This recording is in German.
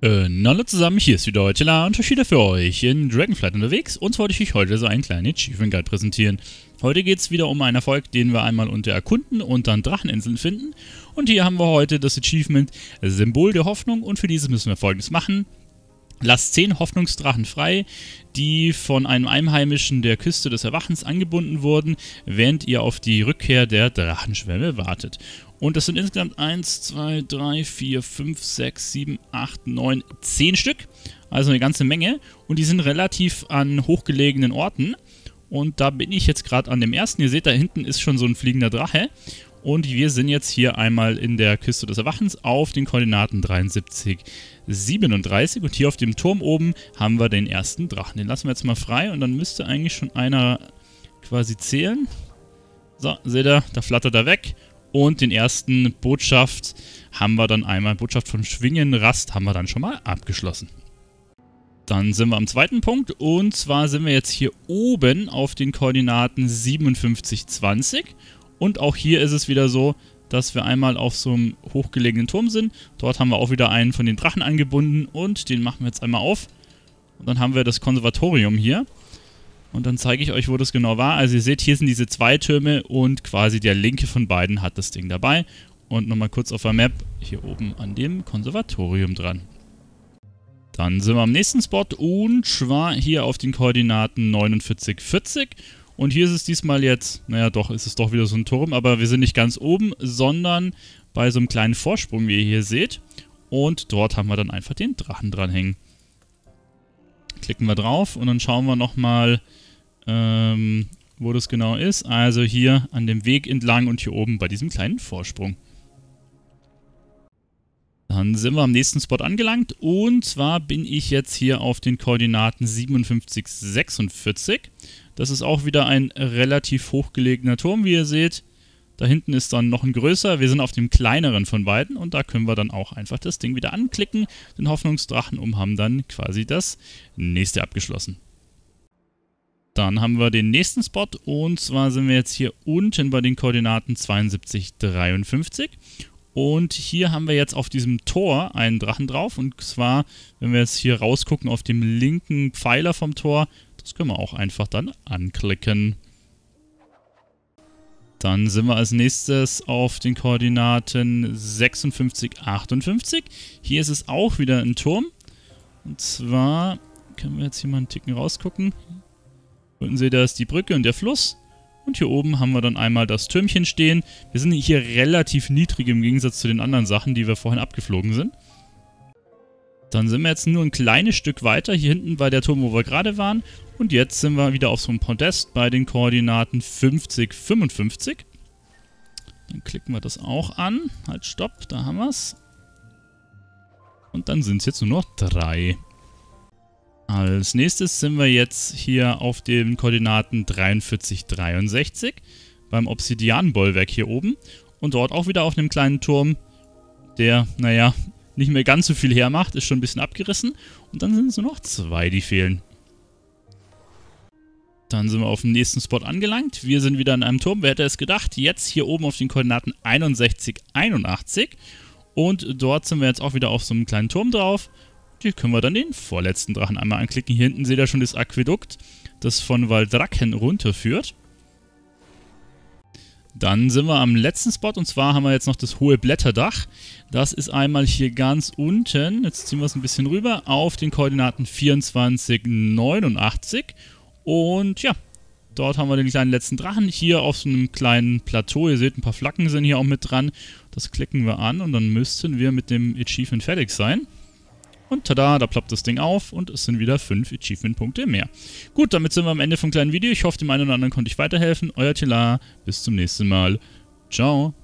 Ähm, hallo zusammen, hier ist wieder heute La und wieder für euch in Dragonflight unterwegs und wollte ich euch heute so einen kleinen Achievement Guide präsentieren. Heute geht es wieder um einen Erfolg, den wir einmal unter Erkunden und dann Dracheninseln finden und hier haben wir heute das Achievement Symbol der Hoffnung und für dieses müssen wir folgendes machen. Lasst zehn Hoffnungsdrachen frei, die von einem Einheimischen der Küste des Erwachens angebunden wurden, während ihr auf die Rückkehr der Drachenschwämme wartet. Und das sind insgesamt 1, 2, 3, 4, 5, 6, 7, 8, 9, 10 Stück. Also eine ganze Menge. Und die sind relativ an hochgelegenen Orten. Und da bin ich jetzt gerade an dem ersten. Ihr seht, da hinten ist schon so ein fliegender Drache. Und wir sind jetzt hier einmal in der Küste des Erwachens auf den Koordinaten 73, 37. Und hier auf dem Turm oben haben wir den ersten Drachen. Den lassen wir jetzt mal frei und dann müsste eigentlich schon einer quasi zählen. So, seht ihr, da flattert er weg. Und den ersten Botschaft haben wir dann einmal, Botschaft von Schwingenrast haben wir dann schon mal abgeschlossen. Dann sind wir am zweiten Punkt und zwar sind wir jetzt hier oben auf den Koordinaten 57, 5720 und auch hier ist es wieder so, dass wir einmal auf so einem hochgelegenen Turm sind. Dort haben wir auch wieder einen von den Drachen angebunden und den machen wir jetzt einmal auf. Und dann haben wir das Konservatorium hier. Und dann zeige ich euch, wo das genau war. Also ihr seht, hier sind diese zwei Türme und quasi der linke von beiden hat das Ding dabei. Und nochmal kurz auf der Map, hier oben an dem Konservatorium dran. Dann sind wir am nächsten Spot und zwar hier auf den Koordinaten 49, 40. Und hier ist es diesmal jetzt, naja, doch, ist es doch wieder so ein Turm, aber wir sind nicht ganz oben, sondern bei so einem kleinen Vorsprung, wie ihr hier seht. Und dort haben wir dann einfach den Drachen dranhängen. Klicken wir drauf und dann schauen wir nochmal, ähm, wo das genau ist. Also hier an dem Weg entlang und hier oben bei diesem kleinen Vorsprung. Dann sind wir am nächsten Spot angelangt und zwar bin ich jetzt hier auf den Koordinaten 57, 46. Das ist auch wieder ein relativ hochgelegener Turm, wie ihr seht. Da hinten ist dann noch ein größer. Wir sind auf dem kleineren von beiden und da können wir dann auch einfach das Ding wieder anklicken, den Hoffnungsdrachen um, haben dann quasi das nächste abgeschlossen. Dann haben wir den nächsten Spot und zwar sind wir jetzt hier unten bei den Koordinaten 72, 53 und hier haben wir jetzt auf diesem Tor einen Drachen drauf. Und zwar, wenn wir jetzt hier rausgucken, auf dem linken Pfeiler vom Tor, das können wir auch einfach dann anklicken. Dann sind wir als nächstes auf den Koordinaten 56, 58. Hier ist es auch wieder ein Turm. Und zwar können wir jetzt hier mal einen Ticken rausgucken. Unten seht ihr, da ist die Brücke und der Fluss. Und hier oben haben wir dann einmal das Türmchen stehen. Wir sind hier relativ niedrig im Gegensatz zu den anderen Sachen, die wir vorhin abgeflogen sind. Dann sind wir jetzt nur ein kleines Stück weiter. Hier hinten war der Turm, wo wir gerade waren. Und jetzt sind wir wieder auf so einem Podest bei den Koordinaten 50, 55. Dann klicken wir das auch an. Halt, stopp, da haben wir es. Und dann sind es jetzt nur noch drei. Als nächstes sind wir jetzt hier auf den Koordinaten 43, 63 beim Obsidianbollwerk hier oben und dort auch wieder auf einem kleinen Turm, der, naja, nicht mehr ganz so viel hermacht, ist schon ein bisschen abgerissen und dann sind es nur noch zwei, die fehlen. Dann sind wir auf dem nächsten Spot angelangt. Wir sind wieder in einem Turm. Wer hätte es gedacht? Jetzt hier oben auf den Koordinaten 61, 81. Und dort sind wir jetzt auch wieder auf so einem kleinen Turm drauf. Die können wir dann den vorletzten Drachen einmal anklicken. Hier hinten seht ihr schon das Aquädukt, das von Waldracken runterführt. Dann sind wir am letzten Spot und zwar haben wir jetzt noch das hohe Blätterdach. Das ist einmal hier ganz unten, jetzt ziehen wir es ein bisschen rüber, auf den Koordinaten 24, 89. Und ja, dort haben wir den kleinen letzten Drachen. Hier auf so einem kleinen Plateau, ihr seht ein paar Flaggen sind hier auch mit dran. Das klicken wir an und dann müssten wir mit dem Achievement fertig sein. Und tada, da ploppt das Ding auf und es sind wieder 5 Achievement-Punkte mehr. Gut, damit sind wir am Ende vom kleinen Video. Ich hoffe, dem einen oder anderen konnte ich weiterhelfen. Euer Tila, bis zum nächsten Mal. Ciao.